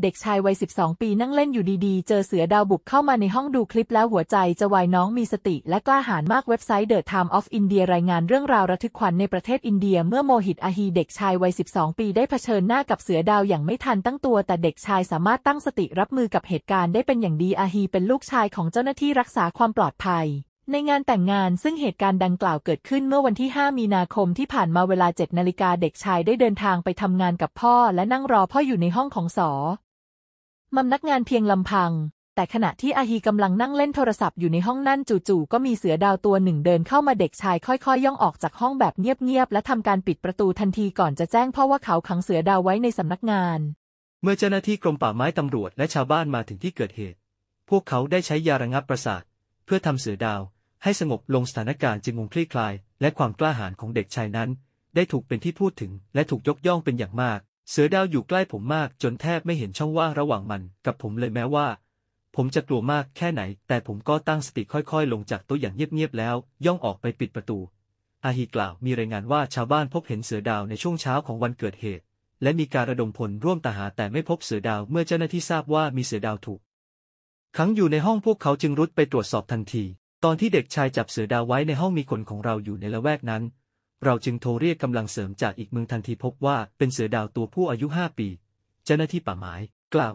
เด็กชายวัย 12 ปีนั่งเล่นอยู่ดีๆ เจอเสือดาวบุกเข้ามาในห้องดูคลิปแล้วหัวใจจะวายน้องมีสติและกล้าหาญมากเว็บไซต์ The Time of India รายงานเรื่องราวระทึกขวัญในประเทศอินเดีย เมื่อโมหิตอาฮี เด็กชายวัย 12 ปีได้เผชิญหน้ากับเสือดาวอย่างไม่ทันตั้งตัว แต่เด็กชายสามารถตั้งสติรับมือกับเหตุการณ์ได้เป็นอย่างดีอาฮีเป็นลูกชายของเจ้าหน้าที่รักษาความปลอดภัยในงานแต่งงานซึ่งเหตุการณ์ดังกล่าวเกิดขึ้นเมื่อวันที่ 5 มีนาคมที่ผ่านมาเวลา7นาฬิกาเด็กชายได้เดินทางไปทำงานกับพ่อและนั่งรอพ่ออยู่ในห้องของสอมัมนักงานเพียงลำพัง แต่ขณะที่อาฮีกำลังนั่งเล่นโทรศัพท์อยู่ในห้องนั่นจู่ๆก็มีเสือดาวตัวหนึ่งเดินเข้ามาเด็กชายค่อยๆ ย่องออกจากห้องแบบเงียบๆและทำการปิดประตูทันทีก่อนจะแจ้งพ่อว่าเขาขังเสือดาวไว้ในสำนักงาน เมื่อเจ้าหน้าที่กรมป่าไม้ตำรวจและชาวบ้านมาถึงที่เกิดเหตุ พวกเขาได้ใช้ยาระงับประสาท เพื่อทำเสือดาวให้สงบลงสถานการณ์จึงงคลี่คลาย และความกล้าหาญของเด็กชายนั้น ได้ถูกเป็นที่พูดถึงและถูกยกย่องเป็นอย่างมาก เสือดาวอยู่ใกล้ผมมาก จนแทบไม่เห็นช่องว่างระหว่างมัน กับผมเลยแม้ว่า ผมจะกลัวมากแค่ไหน แต่ผมก็ตั้งสติค่อย ๆ ลงจากตัวอย่างเงียบๆแล้ว ย่องออกไปปิดประตู อาฮีกล่าวมีรายงานว่าชาวบ้านพบเห็นเสือดาวในช่วงเช้าของวันเกิดเหตุ และมีการระดมพลร่วมตาหาแต่ไม่พบเสือดาวเมื่อเจ้าหน้าที่ทราบว่ามีเสือดาวถูกขังอยู่ในห้องพวกเขาจึงรุดไปตรวจสอบทันทีตอนที่เด็กชายจับเสือดาวไว้ในห้องมีคนของเราอยู่ในละแวกนั้น เราจึงโทรเรียกกำลังเสริมจากอีกเมืองทันทีพบว่าเป็นเสือดาวตัวผู้อายุห้าปี เจ้าหน้าที่ป่าไม้กล่าว